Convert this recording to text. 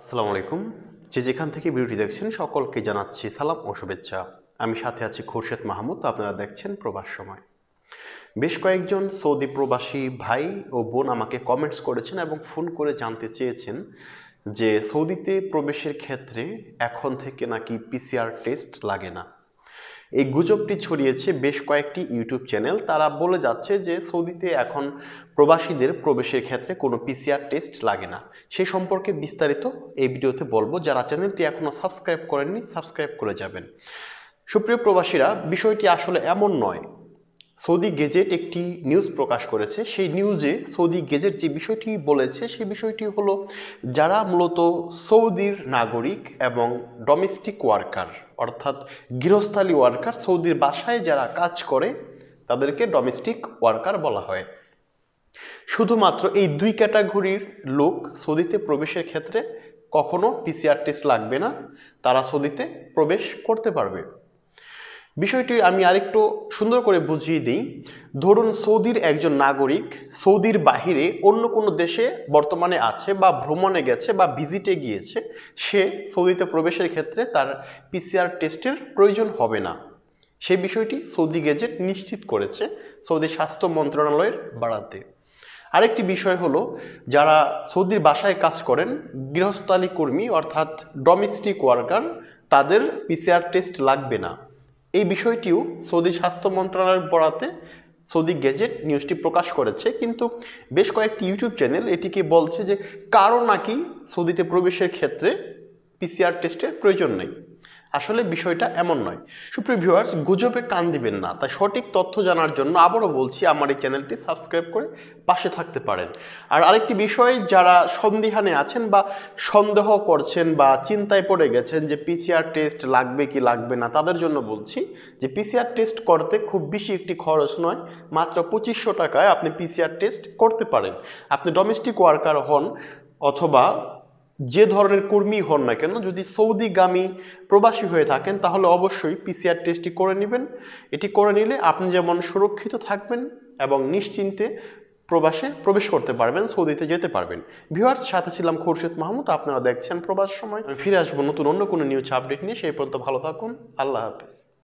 আসসালামু আলাইকুম যে যেখান থেকে ভিডিওটি দেখছেন সকলকে জানাচ্ছি সালাম ও শুভেচ্ছা আমি সাথে আছি খোরশেদ মাহমুদ আপনারা দেখছেন প্রবাস সময় বেশ কয়েকজন সৌদি প্রবাসী ভাই ও বোন আমাকে কমেন্টস করেছেন এবং ফোন করে জানতে চেয়েছেন যে সৌদিতে প্রবেশের ক্ষেত্রে এখন থেকে নাকি পিসিআর টেস্ট লাগে না এই গুজবটি ছড়িয়েছে বেশ কয়েকটি ইউটিউব চ্যানেল তারা বলে যাচ্ছে যে সৌদিতে এখন প্রবাসীদের প্রবেশের ক্ষেত্রে কোনো পিসিআর টেস্ট লাগে না সে সম্পর্কে বিস্তারিত এই ভিডিওতে বলবো যারা চ্যানেলটি এখনও সাবস্ক্রাইব করেননি সাবস্ক্রাইব করে যাবেন সুপ্রিয় প্রবাসীরা বিষয়টি আসলে এমন নয় সৌদি গেজেট একটি নিউজ প্রকাশ করেছে সেই নিউজে সৌদি গেজেট যে বিষয়টি বলেছে সেই বিষয়টি হলো যারা মূলত সৌদির নাগরিক এবং ডোমেস্টিক ওয়ার্কার অর্থাৎ গৃহস্থালী ওয়ার্কার সৌদির বাসায় যারা কাজ করে তাদেরকে ডোমেস্টিক ওয়ার্কার বলা হয় শুধুমাত্র এই দুই ক্যাটাগরির লোক সৌদিতে প্রবেশের ক্ষেত্রে কখনো পিসিআর টেস্ট লাগবে না তারা সৌদিতে প্রবেশ করতে পারবে বিষয়টি আমি আরেকটু সুন্দর করে বুঝিয়ে দিই ধরুন সৌদির একজন নাগরিক সৌদির বাহিরে অন্য কোনো দেশে বর্তমানে আছে বা ভ্রমণে গেছে বা ভিজিটে গিয়েছে সে সৌদিতে প্রবেশের ক্ষেত্রে তার পিসিআর টেস্টের প্রয়োজন হবে না সেই বিষয়টি সৌদি গেজেট নিশ্চিত করেছে সৌদি স্বাস্থ্য মন্ত্রণালয়ের বাড়াতে আরেকটি বিষয় হলো যারা সৌদির বাসায় কাজ করেন গৃহস্থালী কর্মী অর্থাৎ ডোমেস্টিক ওয়ার্কার তাদের পিসিআর টেস্ট লাগবে না এই বিষয়টিও সৌদি স্বাস্থ্য মন্ত্রণালয়ের বরাতে সৌদি গেজেট নিউজটি প্রকাশ করেছে কিন্তু বেশ কয়েকটি ইউটিউব চ্যানেল এটিকে বলছে যে কারো নাকি সৌদিতে প্রবেশের ক্ষেত্রে পিসিআর টেস্টের প্রয়োজন নেই আসলে বিষয়টা এমন নয় সুপ্রিয় ভিউয়ার্স গুজবে কান দিবেন না তাই সঠিক তথ্য জানার জন্য আবারও বলছি আমার এই চ্যানেলটি সাবস্ক্রাইব করে পাশে থাকতে পারেন আর আরেকটি বিষয় যারা সন্দিহানে আছেন বা সন্দেহ করছেন বা চিন্তায় পড়ে গেছেন যে পিসিআর টেস্ট লাগবে কি লাগবে না তাদের জন্য বলছি যে পিসিআর টেস্ট করতে খুব বেশি একটি খরচ নয় মাত্র পঁচিশশো টাকায় আপনি পিসিআর টেস্ট করতে পারেন আপনি ডোমেস্টিক ওয়ার্কার হন অথবা যে ধরনের কর্মী হন না কেন যদি সৌদিগামী প্রবাসী হয়ে থাকেন তাহলে অবশ্যই পিসিআর টেস্টটি করে নেবেন এটি করে নিলে আপনি যেমন সুরক্ষিত থাকবেন এবং নিশ্চিন্তে প্রবাসে প্রবেশ করতে পারবেন সৌদিতে যেতে পারবেন ভিউয়ার সাথে ছিলাম খুরশেদ মাহমুদ আপনারা দেখছেন প্রবাস সময় আমি ফিরে আসবো নতুন অন্য কোনো নিউজ আপডেট নিয়ে সেই পর্যন্ত ভালো থাকুন আল্লাহ হাফিজ